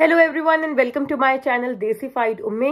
hello everyone and welcome to my channel देसीफाइड Umme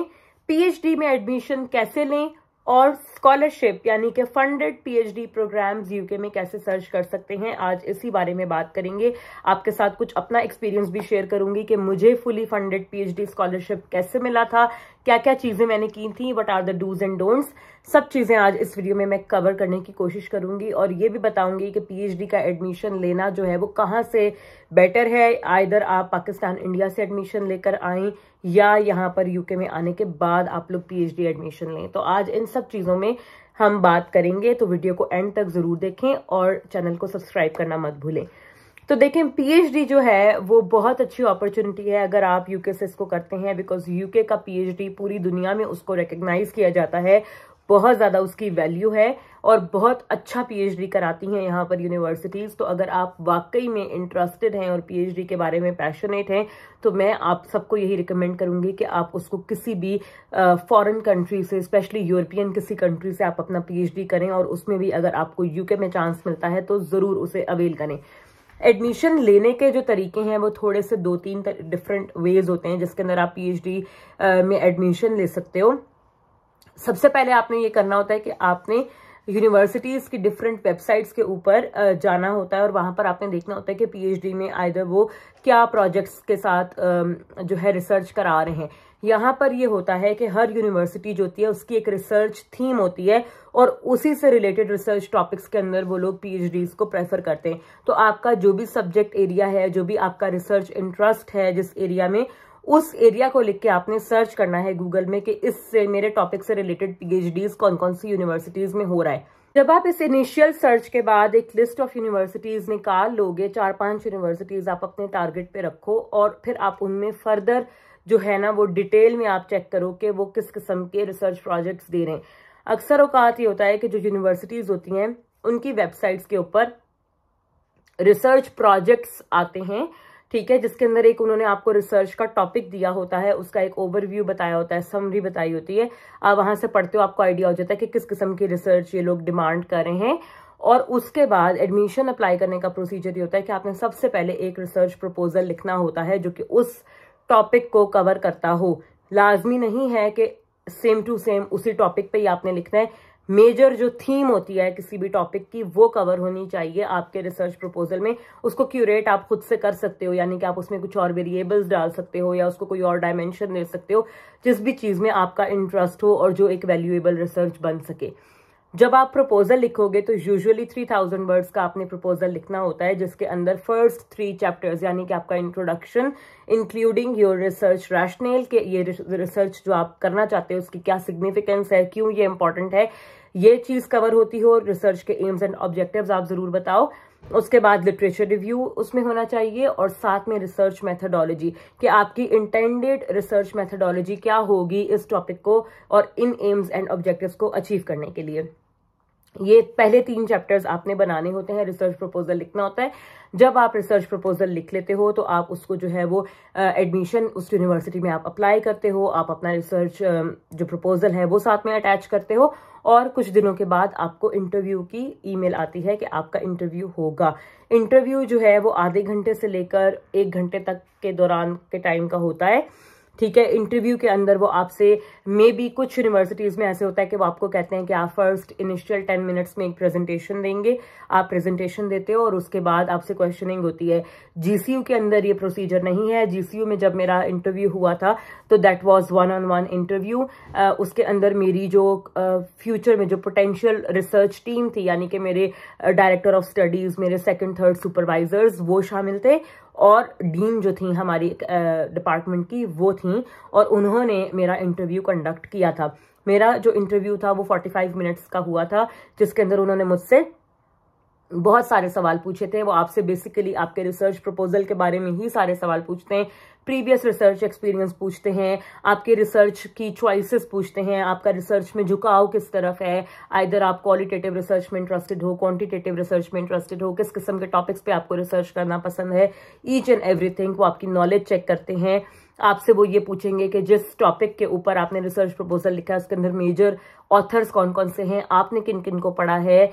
PhD में admission कैसे लें और स्कॉलरशिप यानी कि फंडेड पीएचडी प्रोग्राम्स यूके में कैसे सर्च कर सकते हैं आज इसी बारे में बात करेंगे आपके साथ कुछ अपना एक्सपीरियंस भी शेयर करूंगी कि मुझे फुली फंडेड पीएचडी स्कॉलरशिप कैसे मिला था क्या क्या चीज़ें मैंने की थी what are the dos and don'ts सब चीज़ें आज इस वीडियो में मैं कवर करने की कोशिश करूंगी और ये भी बताऊंगी कि पीएचडी का एडमिशन लेना जो है वो कहाँ से बेटर है आइर आप पाकिस्तान इंडिया से एडमिशन लेकर आए या यहाँ पर यूके में आने के बाद आप लोग पीएचडी एडमिशन लें तो आज इन सब चीज़ों में हम बात करेंगे तो वीडियो को एंड तक ज़रूर देखें और चैनल को सब्सक्राइब करना मत भूलें तो देखें पीएचडी जो है वो बहुत अच्छी अपॉर्चुनिटी है अगर आप यूके से इसको करते हैं बिकॉज यूके का पीएचडी पूरी दुनिया में उसको रिकग्नाइज किया जाता है बहुत ज़्यादा उसकी वैल्यू है और बहुत अच्छा पीएचडी कराती हैं यहाँ पर यूनिवर्सिटीज़ तो अगर आप वाकई में इंटरेस्टेड हैं और पीएचडी के बारे में पैशनेट हैं तो मैं आप सबको यही रिकमेंड करूँगी कि आप उसको किसी भी फॉरेन कंट्री से स्पेशली यूरोपियन किसी कंट्री से आप अपना पीएचडी करें और उसमें भी अगर आपको यूके में चांस मिलता है तो ज़रूर उसे अवेल करें एडमिशन लेने के जो तरीके हैं वो थोड़े से दो तीन डिफरेंट वेज होते हैं जिसके अंदर आप पीएचडी में एडमिशन ले सकते हो सबसे पहले आपने ये करना होता है कि आपने यूनिवर्सिटीज़ की डिफरेंट वेबसाइट्स के ऊपर जाना होता है और वहाँ पर आपने देखना होता है कि पीएचडी में आयदर वो क्या प्रोजेक्ट्स के साथ जो है रिसर्च करा रहे हैं यहाँ पर ये होता है कि हर यूनिवर्सिटी जो होती है उसकी एक रिसर्च थीम होती है और उसी से रिलेटेड रिसर्च टॉपिक्स के अंदर वो लोग पीएचडीज को प्रेफर करते हैं तो आपका जो भी सब्जेक्ट एरिया है जो भी आपका रिसर्च इंटरेस्ट है जिस एरिया में उस एरिया को लिख के आपने सर्च करना है गूगल में कि इससे मेरे टॉपिक से रिलेटेड पीएचडीज कौन कौन सी यूनिवर्सिटीज में हो रहा है जब आप इस इनिशियल सर्च के बाद एक लिस्ट ऑफ यूनिवर्सिटीज निकाल लोगे चार पांच यूनिवर्सिटीज आप अपने टारगेट पे रखो और फिर आप उनमें फर्दर जो है ना वो डिटेल में आप चेक करो कि वो किस किस्म के रिसर्च प्रोजेक्ट्स दे रहे हैं अक्सर अवकात ये होता है कि जो यूनिवर्सिटीज़ होती हैं उनकी वेबसाइट्स के ऊपर रिसर्च प्रोजेक्ट्स आते हैं ठीक है जिसके अंदर एक उन्होंने आपको रिसर्च का टॉपिक दिया होता है उसका एक ओवरव्यू बताया होता है समरी बताई होती है आप वहां से पढ़ते हो आपको आइडिया हो जाता है कि किस किस्म की रिसर्च ये लोग डिमांड कर रहे हैं और उसके बाद एडमिशन अप्लाई करने का प्रोसीजर ये होता है कि आपने सबसे पहले एक रिसर्च प्रपोजल लिखना होता है जो कि उस टॉपिक को कवर करता हो लाजमी नहीं है कि सेम टू सेम उसी टॉपिक पे ही आपने लिखना है मेजर जो थीम होती है किसी भी टॉपिक की वो कवर होनी चाहिए आपके रिसर्च प्रपोजल में उसको क्यूरेट आप खुद से कर सकते हो यानी कि आप उसमें कुछ और वेरिएबल्स डाल सकते हो या उसको कोई और डायमेंशन दे सकते हो जिस भी चीज़ में आपका इंटरेस्ट हो और जो एक वैल्यूएबल रिसर्च बन सके जब आप प्रपोजल लिखोगे तो यूजुअली थ्री थाउजेंड वर्ड्स का आपने प्रपोजल लिखना होता है जिसके अंदर फर्स्ट थ्री चैप्टर्स यानी कि आपका introduction including your research rationale के ये रिसर्च जो आप करना चाहते हो उसकी क्या सिग्निफिकेंस है क्यों ये इंपॉर्टेंट है ये चीज कवर होती हो रिसर्च के एम्स एंड ऑब्जेक्टिव आप जरूर बताओ उसके बाद लिटरेचर रिव्यू उसमें होना चाहिए और साथ में रिसर्च मेथडोलॉजी कि आपकी इंटेंडेड रिसर्च मेथडोलॉजी क्या होगी इस टॉपिक को और इन एम्स एंड ऑब्जेक्टिव्स को अचीव करने के लिए ये पहले तीन चैप्टर्स आपने बनाने होते हैं रिसर्च प्रपोजल लिखना होता है जब आप रिसर्च प्रपोजल लिख लेते हो तो आप उसको जो है वो एडमिशन उस यूनिवर्सिटी में आप अप्लाई करते हो आप अपना रिसर्च जो प्रपोजल है वो साथ में अटैच करते हो और कुछ दिनों के बाद आपको इंटरव्यू की ईमेल आती है कि आपका इंटरव्यू होगा इंटरव्यू जो है वो आधे घंटे से लेकर एक घंटे तक के दौरान के टाइम का होता है ठीक है इंटरव्यू के अंदर वो आपसे मे बी कुछ यूनिवर्सिटीज़ में ऐसे होता है कि वो आपको कहते हैं कि आप फर्स्ट इनिशियल टेन मिनट्स में एक प्रेजेंटेशन देंगे आप प्रेजेंटेशन देते हो और उसके बाद आपसे क्वेश्चनिंग होती है जीसीयू के अंदर ये प्रोसीजर नहीं है जीसीयू में जब मेरा इंटरव्यू हुआ था तो that was one on one interview उसके अंदर मेरी जो फ्यूचर uh, में जो पोटेंशियल रिसर्च टीम थी यानी कि मेरे डायरेक्टर ऑफ स्टडीज़ मेरे सेकेंड थर्ड सुपरवाइजर्स वो शामिल थे और डीन जो थी हमारी डिपार्टमेंट की वो थी और उन्होंने मेरा इंटरव्यू कंडक्ट किया था मेरा जो इंटरव्यू था वो 45 मिनट्स का हुआ था जिसके अंदर उन्होंने मुझसे बहुत सारे सवाल पूछे थे वो आपसे बेसिकली आपके रिसर्च प्रपोजल के बारे में ही सारे सवाल पूछते हैं प्रीवियस रिसर्च एक्सपीरियंस पूछते हैं आपके रिसर्च की चॉइसेस पूछते हैं आपका रिसर्च में झुकाव किस तरफ है आइधर आप क्वालिटेटिव रिसर्च में इंटरेस्टेड हो क्वांटिटेटिव रिसर्च में इंटरेस्टेड हो किस किस्म के टॉपिक्स पे आपको रिसर्च करना पसंद है ईच एंड एवरीथिंग वो आपकी नॉलेज चेक करते हैं आपसे वो ये पूछेंगे कि जिस टॉपिक के ऊपर आपने रिसर्च प्रपोजल लिखा है उसके अंदर मेजर ऑथर्स कौन कौन से हैं आपने किन किन को पढ़ा है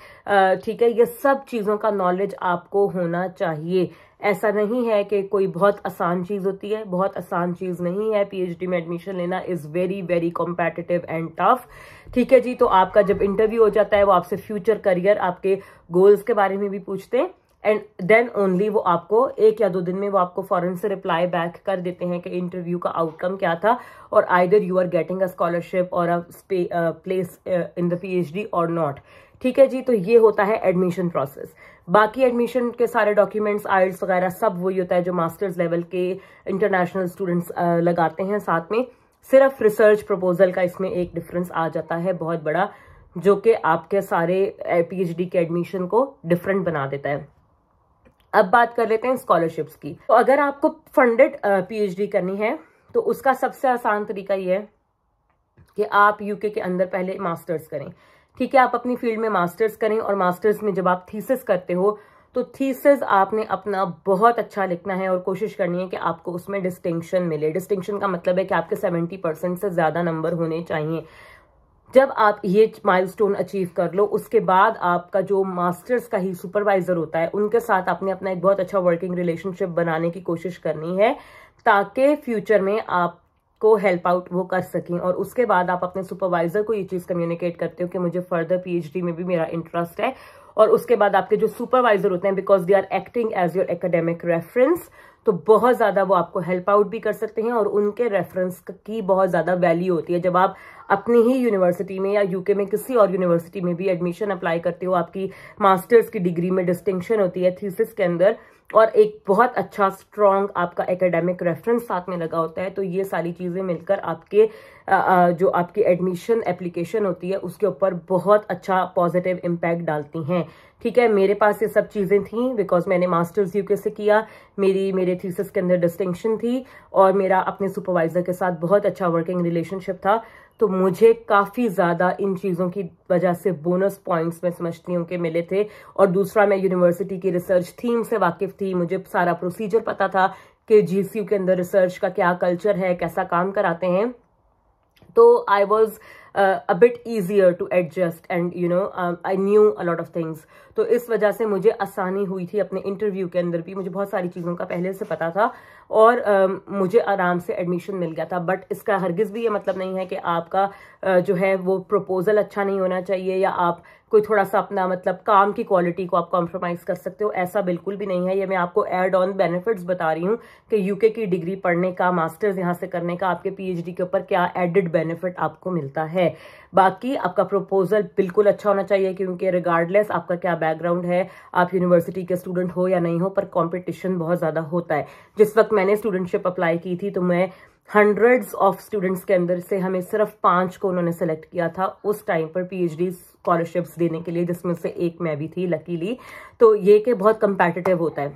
ठीक है ये सब चीज़ों का नॉलेज आपको होना चाहिए ऐसा नहीं है कि कोई बहुत आसान चीज़ होती है बहुत आसान चीज़ नहीं है पीएचडी में एडमिशन लेना is very very competitive and tough ठीक है जी तो आपका जब इंटरव्यू हो जाता है वो आपसे फ्यूचर करियर आपके गोल्स के बारे में भी पूछते हैं एंड देन ओनली वो आपको एक या दो दिन में वो आपको फॉरन से रिप्लाई बैक कर देते हैं कि इंटरव्यू का आउटकम क्या था और either you are getting a scholarship or a place in the PhD or not ठीक है जी तो ये होता है एडमिशन प्रोसेस बाकी एडमिशन के सारे डॉक्यूमेंट्स आइल्स वगैरह सब वही होता है जो मास्टर्स लेवल के इंटरनेशनल स्टूडेंट्स uh, लगाते हैं साथ में सिर्फ रिसर्च प्रपोजल का इसमें एक डिफरेंस आ जाता है बहुत बड़ा जो कि आपके सारे पीएचडी uh, के एडमिशन को डिफरेंट बना देता है अब बात कर लेते हैं स्कॉलरशिप्स की तो अगर आपको फंडेड पीएचडी करनी है तो उसका सबसे आसान तरीका यह है कि आप यूके के अंदर पहले मास्टर्स करें ठीक है आप अपनी फील्ड में मास्टर्स करें और मास्टर्स में जब आप थीसिस करते हो तो थीसिस आपने अपना बहुत अच्छा लिखना है और कोशिश करनी है कि आपको उसमें डिस्टिंक्शन मिले डिस्टिंक्शन का मतलब है कि आपके 70 परसेंट से ज़्यादा नंबर होने चाहिए जब आप ये माइलस्टोन अचीव कर लो उसके बाद आपका जो मास्टर्स का ही सुपरवाइजर होता है उनके साथ आपने अपना एक बहुत अच्छा वर्किंग रिलेशनशिप बनाने की कोशिश करनी है ताकि फ्यूचर में आप को हेल्प आउट वो कर सकें और उसके बाद आप अपने सुपरवाइजर को ये चीज़ कम्युनिकेट करते हो कि मुझे फर्दर पीएचडी में भी मेरा इंटरेस्ट है और उसके बाद आपके जो सुपरवाइजर होते हैं because they are acting as your academic reference तो बहुत ज़्यादा वो आपको हेल्प आउट भी कर सकते हैं और उनके रेफरेंस की बहुत ज़्यादा वैल्यू होती है जब आप अपनी ही यूनिवर्सिटी में या यूके में किसी और यूनिवर्सिटी में भी एडमिशन अप्लाई करते हो आपकी मास्टर्स की डिग्री में डिस्टिंक्शन होती है थीसिस के अंदर और एक बहुत अच्छा स्ट्रॉन्ग आपका एकेडमिक रेफरेंस साथ में लगा होता है तो ये सारी चीज़ें मिलकर आपके जो आपकी एडमिशन एप्लीकेशन होती है उसके ऊपर बहुत अच्छा पॉजिटिव इम्पैक्ट डालती हैं ठीक है मेरे पास ये सब चीज़ें थी बिकॉज मैंने मास्टर्स यूके से किया मेरी मेरे थीसिस के अंदर डिस्टिंक्शन थी और मेरा अपने सुपरवाइज़र के साथ बहुत अच्छा वर्किंग रिलेशनशिप था तो मुझे काफ़ी ज़्यादा इन चीज़ों की वजह से बोनस पॉइंट्स मैं समझती हूँ कि मिले थे और दूसरा मैं यूनिवर्सिटी की रिसर्च थीम से वाकिफ़ थी मुझे सारा प्रोसीजर पता था कि जी के अंदर रिसर्च का क्या कल्चर है कैसा काम कराते हैं तो I was uh, a bit easier to adjust and you know um, I knew a lot of things तो इस वजह से मुझे आसानी हुई थी अपने इंटरव्यू के अंदर भी मुझे बहुत सारी चीज़ों का पहले से पता था और um, मुझे आराम से एडमिशन मिल गया था बट इसका हरगिज़ भी ये मतलब नहीं है कि आपका uh, जो है वो प्रपोज़ल अच्छा नहीं होना चाहिए या आप कोई थोड़ा सा अपना मतलब काम की क्वालिटी को आप कॉम्प्रोमाइज़ कर सकते हो ऐसा बिल्कुल भी नहीं है ये मैं आपको एड ऑन बेनिफिट्स बता रही हूँ कि यूके की डिग्री पढ़ने का मास्टर्स यहाँ से करने का आपके पीएचडी के ऊपर क्या एडिड बेनिफिट आपको मिलता है है बाकी आपका प्रपोजल बिल्कुल अच्छा होना चाहिए क्योंकि रिगार्डलेस आपका क्या बैकग्राउंड है आप यूनिवर्सिटी के स्टूडेंट हो या नहीं हो पर कॉम्पिटिशन बहुत ज़्यादा होता है जिस वक्त मैंने स्टूडेंटशिप अप्लाई की थी तो मैं हंड्रेड्स ऑफ स्टूडेंट्स के अंदर से हमें सिर्फ पांच को उन्होंने सेलेक्ट किया था उस टाइम पर पीएचडी स्कॉलरशिप्स देने के लिए जिसमें से एक मैं भी थी लकीली तो ये के बहुत कंपेटिटिव होता है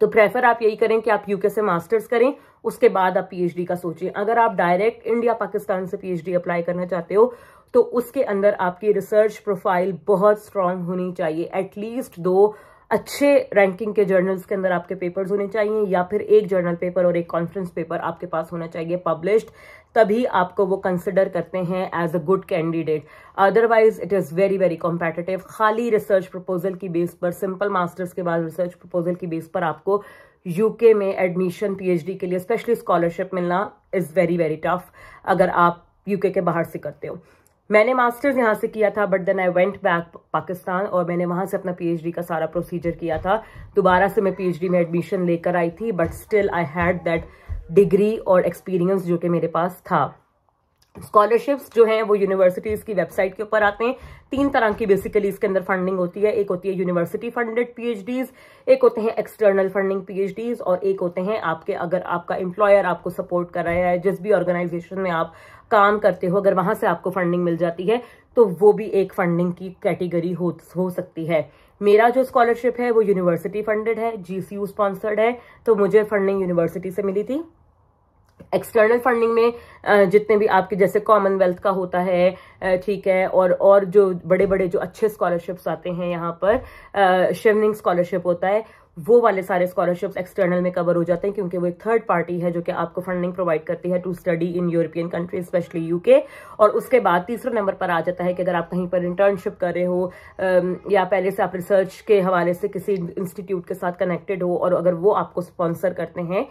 तो प्रेफर आप यही करें कि आप यूके से मास्टर्स करें उसके बाद आप पीएचडी का सोचें अगर आप डायरेक्ट इंडिया पाकिस्तान से पीएचडी अप्लाई करना चाहते हो तो उसके अंदर आपकी रिसर्च प्रोफाइल बहुत स्ट्रांग होनी चाहिए एटलीस्ट दो अच्छे रैंकिंग के जर्नल्स के अंदर आपके पेपर्स होने चाहिए या फिर एक जर्नल पेपर और एक कॉन्फ्रेंस पेपर आपके पास होना चाहिए पब्लिश्ड तभी आपको वो कंसिडर करते हैं as a good candidate otherwise it is very very competitive खाली रिसर्च प्रपोजल की बेस पर सिंपल मास्टर्स के बाद रिसर्च प्रपोजल की बेस पर आपको यूके में एडमिशन पीएचडी के लिए स्पेशली स्कॉलरशिप मिलना इज़ वेरी वेरी टफ अगर आप यूके के बाहर से करते हो मैंने मास्टर्स यहाँ से किया था but then I went back Pakistan और मैंने वहाँ से अपना पीएचडी का सारा प्रोसीजर किया था दोबारा से मैं पीएचडी में एडमिशन लेकर आई थी but still I had that degree और एक्सपीरियंस जो कि मेरे पास था स्कॉलरशिप्स जो हैं वो यूनिवर्सिटीज़ की वेबसाइट के ऊपर आते हैं तीन तरह की बेसिकली इसके अंदर फंडिंग होती है एक होती है यूनिवर्सिटी फंडेड पीएचडीज एक होते हैं एक्सटर्नल फंडिंग पीएचडीज और एक होते हैं आपके अगर आपका एम्प्लॉयर आपको सपोर्ट कर रहा है जिस भी ऑर्गेनाइजेशन में आप काम करते हो अगर वहां से आपको फंडिंग मिल जाती है तो वो भी एक फंडिंग की कैटेगरी हो, हो सकती है मेरा जो स्कॉलरशिप है वो यूनिवर्सिटी फंडेड है जीसीयू स्पॉन्सर्ड है तो मुझे फंडिंग यूनिवर्सिटी से मिली थी एक्सटर्नल फंडिंग में जितने भी आपके जैसे कॉमनवेल्थ का होता है ठीक है और और जो बड़े बड़े जो अच्छे स्कॉलरशिप्स आते हैं यहाँ पर शिवनिंग स्कॉलरशिप होता है वो वाले सारे स्कॉलरशिप्स एक्सटर्नल में कवर हो जाते हैं क्योंकि वो एक थर्ड पार्टी है जो कि आपको फंडिंग प्रोवाइड करती है to study in European countries specially UK और उसके बाद तीसरे नंबर पर आ जाता है कि अगर आप कहीं पर इंटर्नशिप कर रहे हो या पहले से आप रिसर्च के हवाले से किसी इंस्टीट्यूट के साथ कनेक्टेड हो और अगर वो आपको स्पॉन्सर करते हैं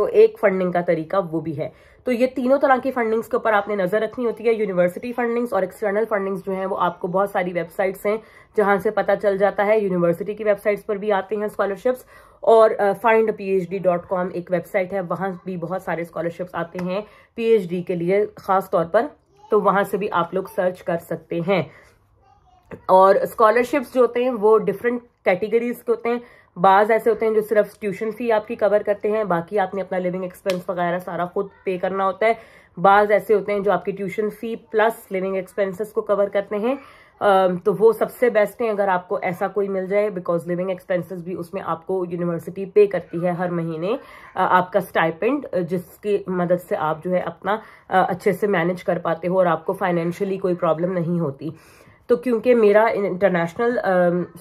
तो एक फंडिंग का तरीका वो भी है तो ये तीनों तरह की फंडिंग्स के ऊपर आपने नजर रखनी होती है यूनिवर्सिटी फंडिंग्स और एक्सटर्नल फंडिंग्स जो है वो आपको बहुत सारी वेबसाइट्स हैं जहां से पता चल जाता है यूनिवर्सिटी की वेबसाइट्स पर भी आते हैं स्कॉलरशिप्स और फाइंड पी डॉट कॉम एक वेबसाइट है वहां भी बहुत सारे स्कॉलरशिप्स आते हैं पीएचडी के लिए खास तौर पर तो वहां से भी आप लोग सर्च कर सकते हैं और स्कॉलरशिप्स जो होते हैं वो डिफरेंट कैटेगरीज के होते हैं बाज ऐसे होते हैं जो सिर्फ ट्यूशन फी आपकी कवर करते हैं बाकी आपने अपना लिविंग एक्सपेंस वगैरह सारा खुद पे करना होता है बाज ऐसे होते हैं जो आपकी tuition fee plus living expenses को कवर करते हैं तो वो सबसे बेस्ट हैं अगर आपको ऐसा कोई मिल जाए बिकॉज लिविंग एक्सपेंसेस भी उसमें आपको यूनिवर्सिटी पे करती है हर महीने आपका स्टाइपेंड जिसकी मदद से आप जो है अपना अच्छे से मैनेज कर पाते हो और आपको फाइनेंशियली कोई प्रॉब्लम नहीं होती तो क्योंकि मेरा इंटरनेशनल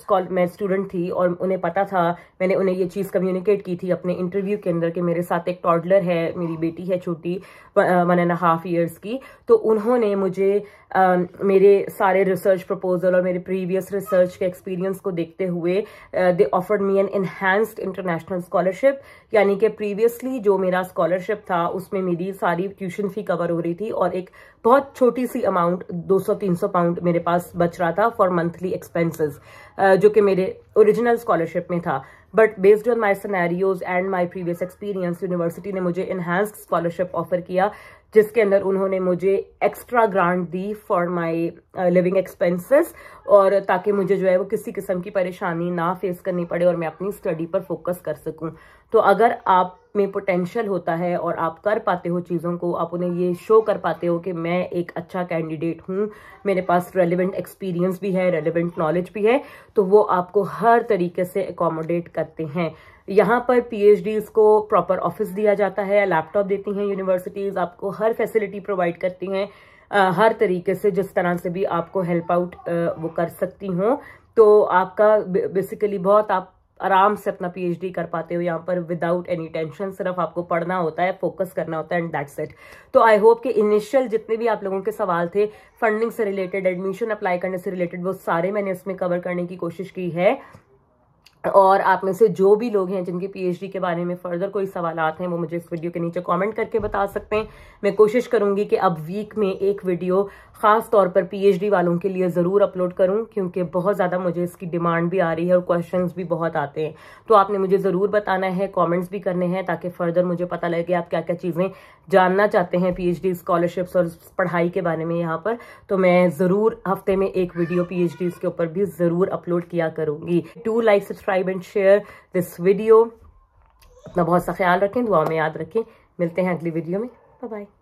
स्कॉल um, मैं स्टूडेंट थी और उन्हें पता था मैंने उन्हें ये चीज़ कम्युनिकेट की थी अपने इंटरव्यू के अंदर कि मेरे साथ एक टॉडलर है मेरी बेटी है छोटी वन एंड हाफ ईयर्स की तो उन्होंने मुझे uh, मेरे सारे रिसर्च प्रपोजल और मेरे प्रीवियस रिसर्च के एक्सपीरियंस को देखते हुए they offered me an enhanced international scholarship यानी कि प्रीवियसली जो मेरा स्कॉलरशिप था उसमें मेरी सारी ट्यूशन फी कवर हो रही थी और एक बहुत तो छोटी सी अमाउंट 200-300 पाउंड मेरे पास बच रहा था फॉर मंथली एक्सपेंसेस जो कि मेरे ओरिजिनल स्कॉलरशिप में था but based on my scenarios and my previous experience university ने मुझे इन्हांस्ड स्कॉलरशिप ऑफर किया जिसके अंदर उन्होंने मुझे एक्स्ट्रा ग्रांट दी फॉर माई लिविंग एक्सपेंसेस और ताकि मुझे जो है वो किसी किस्म की परेशानी ना फेस करनी पड़े और मैं अपनी स्टडी पर फोकस कर सकूं तो अगर आप में पोटेंशियल होता है और आप कर पाते हो चीज़ों को आप उन्हें ये शो कर पाते हो कि मैं एक अच्छा कैंडिडेट हूँ मेरे पास रेलिवेंट एक्सपीरियंस भी है रेलिवेंट नॉलेज भी है तो वो आपको हर तरीके से एकोमोडेट करते हैं यहाँ पर पी को प्रॉपर ऑफिस दिया जाता है लैपटॉप देती हैं यूनिवर्सिटीज़ आपको हर फैसिलिटी प्रोवाइड करती हैं हर तरीके से जिस तरह से भी आपको हेल्प आउट वो कर सकती हूँ तो आपका बेसिकली बहुत आप आराम से अपना पीएचडी कर पाते हो यहाँ पर विदाउट एनी टेंशन सिर्फ आपको पढ़ना होता है फोकस करना होता है एंड दैट्स इट तो आई होप कि इनिशियल जितने भी आप लोगों के सवाल थे फंडिंग से रिलेटेड एडमिशन अप्लाई करने से रिलेटेड वो सारे मैंने इसमें कवर करने की कोशिश की है और आप में से जो भी लोग हैं जिनके पीएचडी के बारे में फर्दर कोई सवाल हैं वो मुझे इस वीडियो के नीचे कमेंट करके बता सकते हैं मैं कोशिश करूंगी कि अब वीक में एक वीडियो खास तौर पर पीएचडी वालों के लिए ज़रूर अपलोड करूं क्योंकि बहुत ज़्यादा मुझे इसकी डिमांड भी आ रही है और क्वेश्चंस भी बहुत आते हैं तो आपने मुझे ज़रूर बताना है कॉमेंट्स भी करने हैं ताकि फर्दर मुझे पता लगे आप क्या क्या चीज़ें जानना चाहते हैं पीएचडी स्कॉलरशिप्स और पढ़ाई के बारे में यहाँ पर तो मैं ज़रूर हफ्ते में एक वीडियो पीएचडी के ऊपर भी ज़रूर अपलोड किया करूँगी to like subscribe subscribe and share this video अपना बहुत सा ख्याल रखें दुआ में याद रखें मिलते हैं अगली वीडियो में बाय बाय